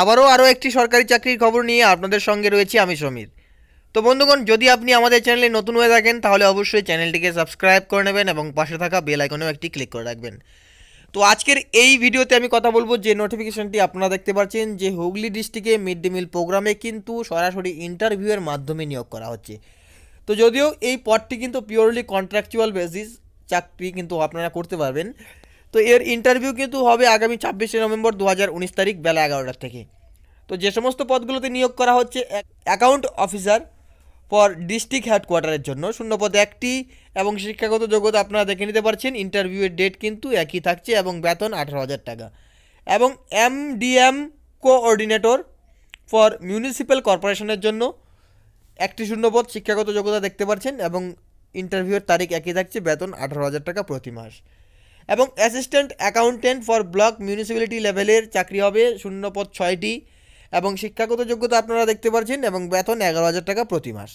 আবারও আরও একটি সরকারি চাকরির খবর নিয়ে আপনাদের সঙ্গে রয়েছি আমি সমীর তো বন্ধুগণ যদি আপনি আমাদের চ্যানেলে নতুন হয়ে থাকেন তাহলে অবশ্যই চ্যানেলটিকে সাবস্ক্রাইব করে নেবেন এবং পাশে থাকা বেল আইকনেও একটি ক্লিক করে রাখবেন তো আজকের এই ভিডিওতে আমি কথা বলবো যে নোটিফিকেশনটি আপনারা দেখতে পাচ্ছেন যে হুগলি ডিস্ট্রিক্টে মিড ডে মিল প্রোগ্রামে কিন্তু সরাসরি ইন্টারভিউয়ের মাধ্যমে নিয়োগ করা হচ্ছে তো যদিও এই পদটি কিন্তু পিওরলি কন্ট্রাকচুয়াল বেসিস চাকরি কিন্তু আপনারা করতে পারবেন তো এর ইন্টারভিউ কিন্তু হবে আগামী ছাব্বিশে নভেম্বর দু তারিখ বেলা এগারোটার থেকে তো যে সমস্ত পদগুলোতে নিয়োগ করা হচ্ছে অ্যাকাউন্ট অফিসার ফর ডিস্ট্রিক্ট হেডকোয়ার্টারের জন্য শূন্যপদ একটি এবং শিক্ষাগত যোগ্যতা আপনারা দেখে নিতে পারছেন ইন্টারভিউয়ের ডেট কিন্তু একই থাকছে এবং বেতন আঠারো হাজার টাকা এবং এমডিএম কোঅর্ডিনেটর ফর মিউনিসিপ্যাল কর্পোরেশনের জন্য একটি শূন্যপদ শিক্ষাগত যোগ্যতা দেখতে পারছেন এবং ইন্টারভিউয়ের তারিখ একই থাকছে বেতন আঠারো হাজার টাকা প্রতি মাস এবং assistant accountant for block municipality লেভেলের চাকরি হবে শূন্যপদ ছয়টি এবং শিক্ষাগত যোগ্যতা আপনারা দেখতে পাচ্ছেন এবং বেতন এগারো হাজার টাকা প্রতি মাস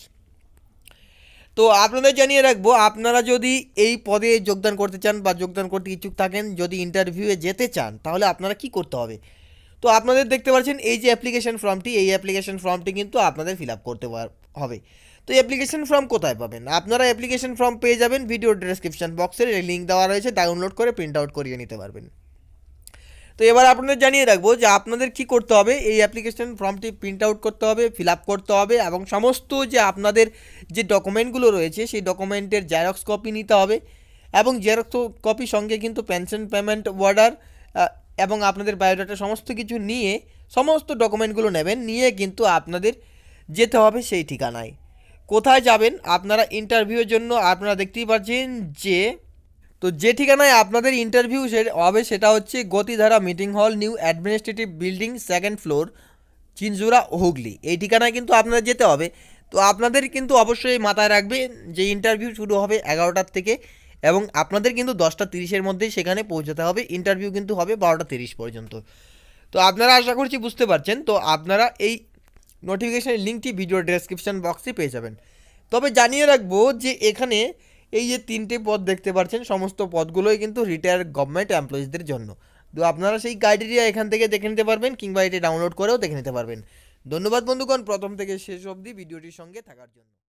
তো আপনাদের জানিয়ে রাখবো আপনারা যদি এই পদে যোগদান করতে চান বা যোগদান করতে ইচ্ছুক থাকেন যদি ইন্টারভিউয়ে যেতে চান তাহলে আপনারা কি করতে হবে তো আপনাদের দেখতে পাচ্ছেন এই যে অ্যাপ্লিকেশন ফর্মটি এই অ্যাপ্লিকেশন ফর্মটি কিন্তু আপনাদের ফিল আপ করতে হবে তো অ্যাপ্লিকেশান ফর্ম কোথায় পাবেন আপনারা অ্যাপ্লিকেশান ফর্ম পেয়ে যাবেন ভিডিও ডিসক্রিপশান বক্সের লিঙ্ক দেওয়া রয়েছে ডাউনলোড করে প্রিন্ট আউট করিয়ে নিতে পারবেন তো এবার আপনাদের জানিয়ে রাখবো যে আপনাদের কি করতে হবে এই অ্যাপ্লিকেশান ফর্মটি প্রিন্ট আউট করতে হবে ফিল আপ করতে হবে এবং সমস্ত যে আপনাদের যে ডকুমেন্টগুলো রয়েছে সেই ডকুমেন্টের জেরক্স কপি নিতে হবে এবং জেরক্স কপি সঙ্গে কিন্তু পেনশন পেমেন্ট অর্ডার এবং আপনাদের বায়োডাটা সমস্ত কিছু নিয়ে সমস্ত ডকুমেন্টগুলো নেবেন নিয়ে কিন্তু আপনাদের যেতে হবে সেই ঠিকানায় কোথায় যাবেন আপনারা ইন্টারভিউয়ের জন্য আপনারা দেখতেই পাচ্ছেন যে তো যে ঠিকানায় আপনাদের ইন্টারভিউ হবে সেটা হচ্ছে Gatidhara meeting hall new administrative building second floor Chinsurah Hooghly এই ঠিকানায় কিন্তু আপনারা যেতে হবে তো আপনাদের কিন্তু অবশ্যই মাথায় রাখবে যে ইন্টারভিউ শুরু হবে এগারোটার থেকে এবং আপনাদের কিন্তু দশটা তিরিশের মধ্যে সেখানে পৌঁছাতে হবে ইন্টারভিউ কিন্তু হবে বারোটা তিরিশ পর্যন্ত তো আপনারা আশা করছি বুঝতে পারছেন তো আপনারা এই নোটিফিকেশানের লিঙ্কটি ভিডিও ডেসক্রিপশান বক্সে পেয়ে যাবেন তবে জানিয়ে রাখবো যে এখানে এই যে তিনটে পদ দেখতে পাচ্ছেন সমস্ত পদগুলোই কিন্তু রিটায়ার গভর্নমেন্ট এমপ্লয়িজদের জন্য তো আপনারা সেই ক্রাইটেরিয়া এখান থেকে দেখে নিতে পারবেন কিংবা এটি ডাউনলোড করেও দেখে নিতে পারবেন ধন্যবাদ বন্ধুগণ প্রথম থেকে শেষ অবধি ভিডিওটির সঙ্গে থাকার জন্য